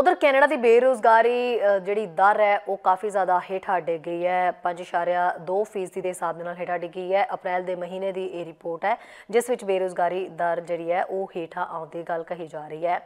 ਉਧਰ ਕੈਨੇਡਾ ਦੀ ਬੇਰੋਜ਼ਗਾਰੀ ਜਿਹੜੀ ਦਰ ਹੈ ਉਹ ਕਾਫੀ ਜ਼ਿਆਦਾ ਹੇਠਾਂ ਡਿੱਗ ਗਈ ਹੈ 5.2% ਦੇ ਹਿਸਾਬ ਦੇ ਨਾਲ ਹੇਠਾਂ ਡਿੱਗੀ ਹੈ ਅਪ੍ਰੈਲ ਦੇ ਮਹੀਨੇ ਦੀ ਇਹ ਰਿਪੋਰਟ ਹੈ ਜਿਸ ਵਿੱਚ ਬੇਰੋਜ਼ਗਾਰੀ ਦਰ ਜਿਹੜੀ ਹੈ ਉਹ ਹੇਠਾਂ ਆਉਂਦੀ ਗੱਲ ਕਹੀ ਜਾ ਰਹੀ ਹੈ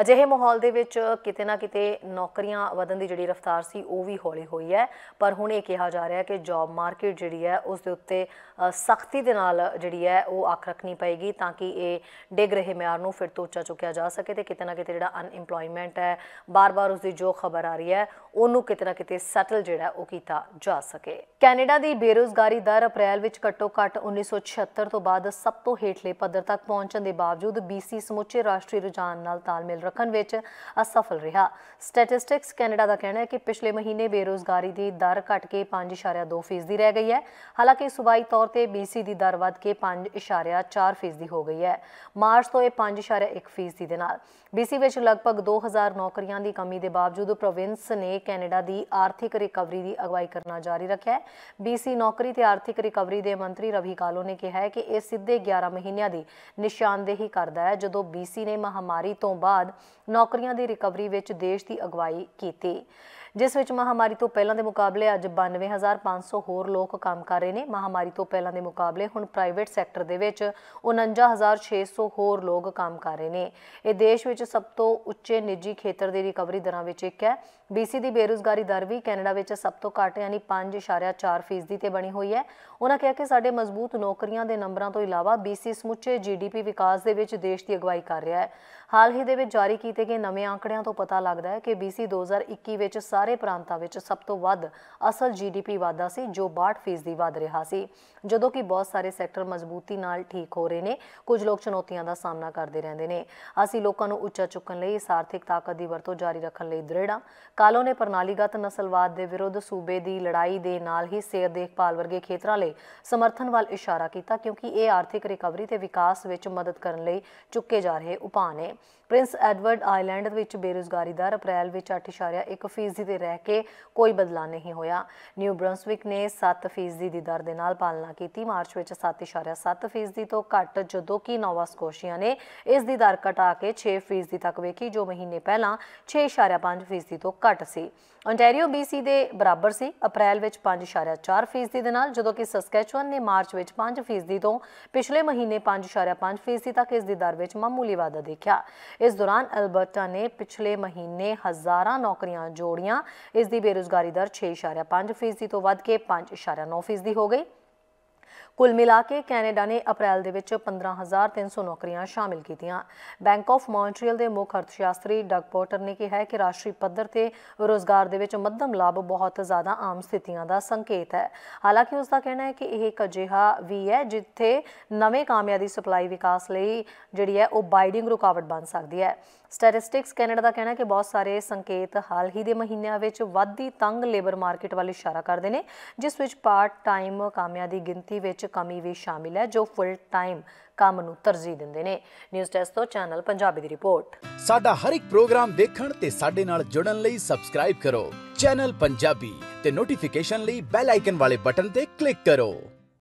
ਅਜਿਹੇ ਮਾਹੌਲ ਦੇ ਵਿੱਚ ਕਿਤੇ ਨਾ ਕਿਤੇ ਨੌਕਰੀਆਂ ਵਧਣ ਦੀ ਜਿਹੜੀ ਰਫ਼ਤਾਰ ਸੀ ਉਹ ਵੀ ਹੌਲੀ ਹੋਈ ਹੈ ਪਰ ਹੁਣ ਇਹ ਕਿਹਾ ਜਾ ਰਿਹਾ ਹੈ ਕਿ ਜੌਬ ਮਾਰਕੀਟ ਜਿਹੜੀ ਹੈ ਉਸ ਦੇ ਉੱਤੇ ਸਖਤੀ ਦੇ ਨਾਲ ਜਿਹੜੀ ਹੈ ਉਹ ਅੱਖ ਰੱਖਣੀ ਪਏਗੀ ਤਾਂ ਕਿ ਇਹ ਡਿੱਗ ਰਹੇ ਮਿਆਰ ਨੂੰ ਫਿਰ ਤੋਂ ਉੱਚਾ ਚੁੱਕਿਆ ਜਾ ਸਕੇ ਤੇ ਕਿਤੇ ਨਾ ਕਿਤੇ ਜਿਹੜਾ ਅਨਇੰਪਲੋਇਮੈਂਟ ਹੈ ਬਾਰ-ਬਾਰ ਉਸ ਦੀ ਜੋ ਖਬਰ ਆ ਰਹੀ ਹੈ ਉਹਨੂੰ ਕਿਤੇ ਨਾ ਕਿਤੇ ਸੈਟਲ ਜਿਹੜਾ ਉਹ ਕੀਤਾ ਜਾ ਸਕੇ ਕੈਨੇਡਾ ਦੀ ਬੇਰੋਜ਼ਗਾਰੀ ਦਰ ਅਪ੍ਰੈਲ ਵਿੱਚ ਘੱਟੋ-ਘੱਟ 1976 ਤੋਂ ਬਾਅਦ ਸਭ ਤੋਂ ਹੇਠਲੇ ਪੱਧਰ ਤੱਕ ਪਹੁੰਚਣ ਦੇ ਬਾਵਜੂਦ BC ਸਮੁੱਚੇ ਰਾਸ਼ਟਰੀ ਰੁਝਾਨ ਨਾਲ ਤਾਲਮੇਲ ਰੱਖਣ ਵਿੱਚ ਅਸਫਲ ਰਿਹਾ ਸਟੈਟਿਸਟਿਕਸ ਕੈਨੇਡਾ ਦਾ ਕਹਿਣਾ ਹੈ ਕਿ ਪਿਛਲੇ ਮਹੀਨੇ ਬੇਰੋਜ਼ਗਾਰੀ ਦੀ ਦਰ ਘਟ ਕੇ 5.2% ਰਹਿ ਗਈ ਹੈ ਹਾਲਾਂਕਿ ਸੂਬਾਈ ਤੌਰ ਤੇ BC ਦੀ ਦਰ ਵਧ ਕੇ 5.4% ਹੋ ਗਈ ਹੈ ਮਾਰਚ ਤੋਂ ਇਹ 5.1% ਦੇ ਨਾਲ BC ਵਿੱਚ ਲਗਭਗ 2000 ਨੌਕਰੀਆਂ ਦੀ ਕਮੀ ਦੇ ਬਾਵਜੂਦ ਪ੍ਰੋਵਿੰਸ ਨੇ ਕੈਨੇਡਾ ਦੀ ਆਰਥਿਕ ਰਿਕਵਰੀ ਦੀ ਅਗਵਾਈ ਕਰਨਾ ਜਾਰੀ ਰੱਖਿਆ ਹੈ BC ਨੌਕਰੀ ਤੇ ਆਰਥਿਕ ਰਿਕਵਰੀ ਦੇ ਮੰਤਰੀ ਰਵੀ ਕਾਲੋ ਨੇ ਕਿਹਾ ਹੈ ਕਿ ਇਹ ਸਿੱਧੇ 11 ਮਹੀਨਿਆਂ ਦੀ ਨਿਸ਼ਾਨਦੇਹੀ ਕਰਦਾ ਹੈ ਜਦੋਂ BC ਨੇ ਮਹਾਮਾਰੀ ਤੋਂ ਬਾਅਦ ਨੌਕਰੀਆਂ ਦੀ ਰਿਕਵਰੀ ਵਿੱਚ ਦੇਸ਼ ਦੀ ਅਗਵਾਈ ਕੀਤੀ ਜਿਸ ਵਿੱਚ ਮਹਾਮਾਰੀ ਤੋਂ ਪਹਿਲਾਂ ਦੇ ਮੁਕਾਬਲੇ ਅੱਜ 92500 ਹੋਰ ਲੋਕ ਕੰਮ ਕਰ ਰਹੇ ਨੇ ਮਹਾਮਾਰੀ ਤੋਂ ਪਹਿਲਾਂ ਦੇ ਮੁਕਾਬਲੇ ਹੁਣ ਪ੍ਰਾਈਵੇਟ ਸੈਕਟਰ ਦੇ ਵਿੱਚ 49600 ਹੋਰ ਲੋਕ ਕੰਮ ਕਰ ਰਹੇ ਨੇ ਇਹ ਦੇਸ਼ ਵਿੱਚ ਸਭ ਤੋਂ ਉੱਚੇ ਨਿੱਜੀ ਖੇਤਰ ਦੀ ਰਿਕਵਰੀ ਦਰਾਂ ਵਿੱਚ ਇੱਕ ਹੈ BC ਦੀ ਬੇਰੋਜ਼ਗਾਰੀ ਦਰ ਵੀ ਕੈਨੇਡਾ ਵਿੱਚ ਸਭ ਤੋਂ ਘੱਟ ਯਾਨੀ 5.4% ਤੇ ਬਣੀ ਹੋਈ ਹੈ ਉਹਨਾਂ ਕਿਹਾ ਕਿ ਸਾਡੇ ਮਜ਼ਬੂਤ ਨੌਕਰੀਆਂ ਦੇ ਨੰਬਰਾਂ ਤੋਂ ਇਲਾਵਾ BC ਸਮੁੱਚੇ GDP ਵਿਕਾਸ ਦੇ ਵਿੱਚ ਦੇਸ਼ ਦੀ ਅਗਵਾਈ ਕਰ ਰਿਹਾ ਹੈ ਹਾਲ ਹੀ ਦੇ ਵਿੱਚ ਜਾਰੀ ਕੀਤੇ ਗਏ ਨਵੇਂ ਆંકੜਿਆਂ ਤੋਂ ਪਤਾ ਲੱਗਦਾ ਹੈ ਕਿ BC 2021 ਵਿੱਚ ਸਾਰੇ ਸਾਰੇ ਪ੍ਰਾਂਤਾਂ ਵਿੱਚ ਸਭ ਤੋਂ ਵੱਧ ਅਸਲ ਜੀਡੀਪੀ ਵਾਧਾ ਸੀ ਜੋ 62% ਵਧ ਰਿਹਾ ਸੀ ਜਦੋਂ ਕਿ ਬਹੁਤ ਸਾਰੇ ਸੈਕਟਰ ਮਜ਼ਬੂਤੀ ਨਾਲ ਠੀਕ ਹੋ ਰਹੇ ਨੇ ਕੁਝ ਲੋਕ ਚੁਣੌਤੀਆਂ ਦਾ ਸਾਹਮਣਾ ਕਰਦੇ ਰਹਿੰਦੇ ਨੇ ਅਸੀਂ ਲੋਕਾਂ ਨੂੰ ਉੱਚਾ ਚੁੱਕਣ ਲਈ ਇਸ ਆਰਥਿਕ ਤਾਕਤ ਦੀ ਵਰਤੋਂ ਜਾਰੀ ਰੱਖਣ ਲਈ ਦ੍ਰਿੜਾ ਕਾਲੋ ਨੇ ਪ੍ਰਣਾਲੀਗਤ ਨਸਲਵਾਦ ਦੇ ਵਿਰੁੱਧ ਸੂਬੇ ਦੀ ਲੜਾਈ ਦੇ ਨਾਲ ਹੀ ਸਿਹਤ ਦੇਖਭਾਲ ਵਰਗੇ ਖੇਤਰਾਂ ਲਈ ਸਮਰਥਨ ਵੱਲ ਇਸ਼ਾਰਾ ਕੀਤਾ ਕਿਉਂਕਿ ਇਹ ਆਰਥਿਕ ਰਿਕਵਰੀ ਤੇ ਵਿਕਾਸ ਵਿੱਚ ਮਦਦ ਕਰਨ ਲਈ ਚੁੱਕੇ ਜਾ ਰਹੇ ਉਪਾਅ ਨੇ ਪ੍ਰਿੰਸ ਐਡਵਰਡ ਆਈਲੈਂਡ ਵਿੱਚ ਬੇਰੋਜ਼ਗਾਰੀ ਦਰ ਅਪ੍ਰੈਲ ਵਿੱਚ 8.1% ਦੇ ਤੇ ਰਹਿ ਕੇ ਕੋਈ ਬਦਲਾ ਨਹੀਂ ਹੋਇਆ ਨਿਊ ਬ੍ਰੰਸਵਿਕ ਨੇ 7% ਦੀ ਦਰ ਦੇ ਨਾਲ ਪਾਲਣਾ ਕੀਤੀ ਮਾਰਚ ਵਿੱਚ 7.7% ਤੋਂ ਘੱਟ ਜਦੋਂ ਕਿ ਨੋਵਾ ਸਕੋਸ਼ੀਆ ਨੇ ਇਸ ਦੀ ਦਰ ਘਟਾ ਕੇ 6% ਤੱਕ ਵੇਖੀ ਜੋ ਮਹੀਨੇ ਪਹਿਲਾਂ 6.5% ਤੋਂ ਘੱਟ ਸੀ ਓਨਟਾਰੀਓ BC ਦੇ ਬਰਾਬਰ ਸੀ ਅਪ੍ਰੈਲ ਵਿੱਚ 5.4% ਦੇ ਨਾਲ ਜਦੋਂ ਕਿ ਸਸਕੈਚੁਅਨ ਨੇ ਮਾਰਚ ਵਿੱਚ 5% ਤੋਂ ਪਿਛਲੇ ਮਹੀਨੇ 5.5% ਤੱਕ ਇਸ ਦੀ ਦਰ ਵਿੱਚ ਮਾਮੂਲੀ ਵਾਧਾ ਦੇਖਿਆ ਇਸ ਦੌਰਾਨ ਅਲਬਰਟਾ ਨੇ ਪਿਛਲੇ ਮਹੀਨੇ ਹਜ਼ਾਰਾਂ ਨੌਕਰੀਆਂ ਜੋੜੀਆਂ ਇਸ ਦੀ ਬੇਰੋਜ਼ਗਾਰੀ ਦਰ 6.5% ਤੋਂ ਵੱਧ ਕੇ 5.9% ਹੋ ਗਈ ਕੁੱਲ ਮਿਲਾ ਕੇ ਕੈਨੇਡਾ ਨੇ ਅਪ੍ਰੈਲ ਦੇ ਵਿੱਚ 15300 ਨੌਕਰੀਆਂ ਸ਼ਾਮਿਲ ਕੀਤੀਆਂ ਬੈਂਕ ਆਫ ਮੌਂਟਰੀਅਲ ਦੇ ਮੁੱਖ ਅਰਥਸ਼ਾਸਤਰੀ ਡਗ ਪੋਟਰ ਨੇ ਕਿਹਾ ਹੈ ਕਿ ਰਾਸ਼ਟਰੀ ਪੱਧਰ ਤੇ ਰੋਜ਼ਗਾਰ ਦੇ ਵਿੱਚ ਮੱਧਮ ਲਾਭ ਬਹੁਤ ਜ਼ਿਆਦਾ ਆਮ ਸਥਿਤੀਆਂ ਦਾ ਸੰਕੇਤ ਹੈ ਹਾਲਾਂਕਿ ਉਸ ਦਾ ਕਹਿਣਾ ਹੈ ਕਿ ਇਹ ਇੱਕ ਅਜਿਹਾ ਵੀ ਹੈ ਜਿੱਥੇ ਨਵੇਂ ਕਾਮਿਆਂ ਦੀ ਸਪਲਾਈ ਵਿਕਾਸ ਲਈ ਜਿਹੜੀ ਹੈ ਉਹ ਬਾਈਡਿੰਗ ਰੁਕਾਵਟ ਬਣ ਸਕਦੀ ਹੈ ਸਟੈਟਿਸਟਿਕਸ ਕੈਨੇਡਾ ਦਾ ਕਹਿਣਾ ਹੈ ਕਿ ਬਹੁਤ ਸਾਰੇ ਸੰਕੇਤ ਹਾਲ ਹੀ ਦੇ ਮਹੀਨਿਆਂ ਵਿੱਚ ਵੱਧਦੀ ਤੰਗ ਲੇਬਰ ਮਾਰਕੀਟ ਵੱਲ ਇਸ਼ਾਰਾ ਕਰਦੇ ਨੇ ਜਿਸ ਵਿੱਚ ਪਾਰਟ ਟਾਈਮ ਕਾਮਿਆਂ ਦੀ ਗਿਣਤੀ ਗਿਣਤੀ ਵਿੱਚ ਕਮੀ ਵੀ ਸ਼ਾਮਿਲ ਹੈ ਜੋ ਫੁੱਲ ਟਾਈਮ ਕੰਮ ਨੂੰ ਤਰਜੀਹ ਦਿੰਦੇ ਨੇ ਨਿਊਜ਼ ਡੈਸਕ ਤੋਂ ਚੈਨਲ ਪੰਜਾਬੀ ਦੀ ਰਿਪੋਰਟ ਸਾਡਾ ਹਰ ਇੱਕ ਪ੍ਰੋਗਰਾਮ ਦੇਖਣ ਤੇ ਸਾਡੇ ਨਾਲ ਜੁੜਨ ਲਈ ਸਬਸਕ੍ਰਾਈਬ ਕਰੋ ਚੈਨਲ ਪੰਜਾਬੀ ਤੇ ਨੋਟੀਫਿਕੇਸ਼ਨ ਲਈ ਬੈਲ ਆਈਕਨ ਵਾਲੇ ਬਟਨ ਤੇ ਕਲਿੱਕ ਕਰੋ